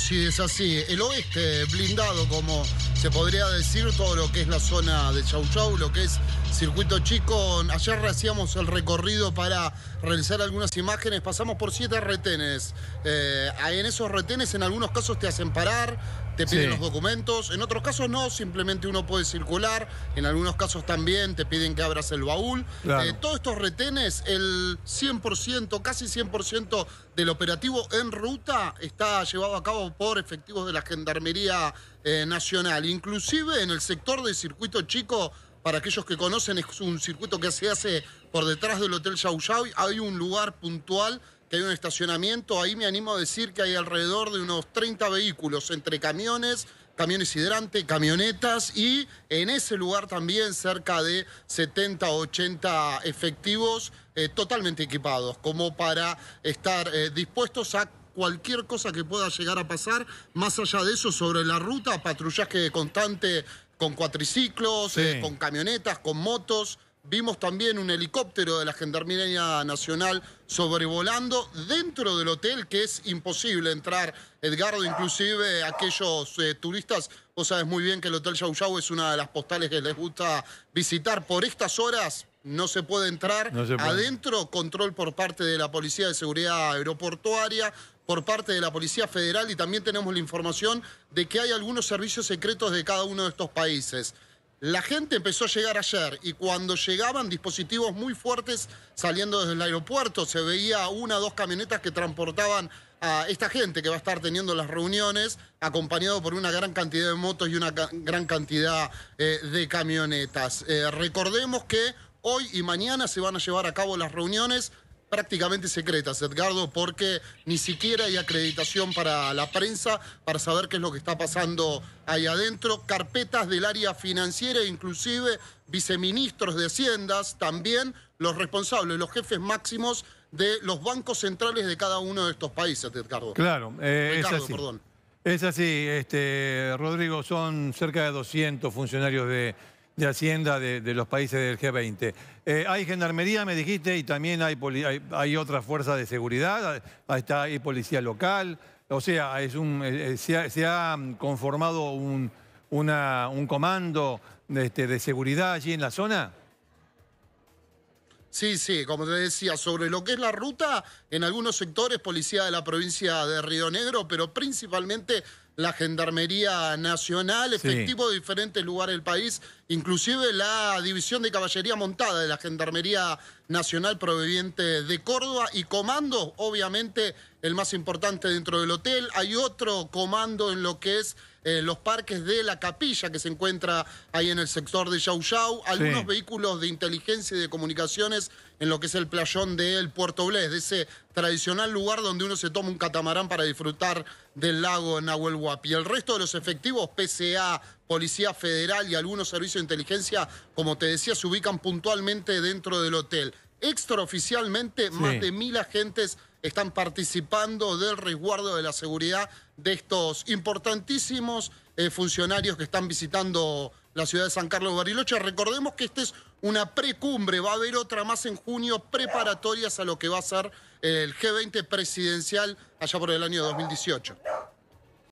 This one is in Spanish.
si es así. El oeste blindado como se podría decir todo lo que es la zona de Chau Chau, lo que es Circuito Chico. Ayer hacíamos el recorrido para realizar algunas imágenes, pasamos por siete retenes. Eh, en esos retenes en algunos casos te hacen parar, te piden los documentos, en otros casos no, simplemente uno puede circular, en algunos casos también te piden que abras el baúl. Eh, todos estos retenes, el 100%, casi 100% del operativo en ruta está llevado a cabo por efectivos de la Gendarmería eh, nacional. Inclusive en el sector de circuito chico, para aquellos que conocen, es un circuito que se hace por detrás del Hotel Yauyaui. Hay un lugar puntual que hay un estacionamiento. Ahí me animo a decir que hay alrededor de unos 30 vehículos entre camiones, camiones hidrante, camionetas y en ese lugar también cerca de 70 o 80 efectivos eh, totalmente equipados, como para estar eh, dispuestos a cualquier cosa que pueda llegar a pasar. Más allá de eso, sobre la ruta, patrullaje constante con cuatriciclos, eh, con camionetas, con motos. Vimos también un helicóptero de la Gendarmería Nacional sobrevolando dentro del hotel, que es imposible entrar, Edgardo, inclusive aquellos eh, turistas, vos sabes muy bien que el Hotel Yau Yau es una de las postales que les gusta visitar por estas horas, no se puede entrar. Adentro, control por parte de la Policía de Seguridad Aeroportuaria, por parte de la Policía Federal y también tenemos la información de que hay algunos servicios secretos de cada uno de estos países. La gente empezó a llegar ayer y cuando llegaban dispositivos muy fuertes saliendo desde el aeropuerto, se veía una o dos camionetas que transportaban a esta gente que va a estar teniendo las reuniones, acompañado por una gran cantidad de motos y una gran cantidad eh, de camionetas. Eh, recordemos que Hoy y mañana se van a llevar a cabo las reuniones prácticamente secretas, Edgardo, porque ni siquiera hay acreditación para la prensa para saber qué es lo que está pasando ahí adentro. Carpetas del área financiera, inclusive viceministros de Haciendas, también los responsables, los jefes máximos de los bancos centrales de cada uno de estos países, Edgardo. Claro, eh, es así. Perdón. Es así, este, Rodrigo, son cerca de 200 funcionarios de de Hacienda de, los países del G20. Eh, hay gendarmería, me dijiste, y también hay, hay, otras fuerzas de seguridad, ah, está, hay policía local, o sea, es un, eh, eh, se, ha, conformado un, un comando este, de seguridad allí en la zona. Sí, sí, como te decía, sobre lo que es la ruta, en algunos sectores, policía de la provincia de Río Negro, pero principalmente la Gendarmería Nacional, efectivo de diferentes lugares del país, inclusive la División de Caballería Montada de la Gendarmería Nacional proveniente de Córdoba y comando, obviamente, el más importante dentro del hotel. Hay otro comando en lo que es eh, los parques de la capilla que se encuentra ahí en el sector de Yau Yau. Algunos vehículos de inteligencia y de comunicaciones en lo que es el playón del Puerto Blés, de ese tradicional lugar donde uno se toma un catamarán para disfrutar del lago Nahuel Huapi. El resto de los efectivos, PCA, Policía Federal y algunos servicios de inteligencia, como te decía, se ubican puntualmente dentro del hotel. Extraoficialmente, más de mil agentes están participando del resguardo de la seguridad de estos importantísimos eh, funcionarios que están visitando la ciudad de San Carlos de Bariloche. Recordemos que esta es una precumbre, va a haber otra más en junio, preparatorias a lo que va a ser el G20 presidencial allá por el año 2018.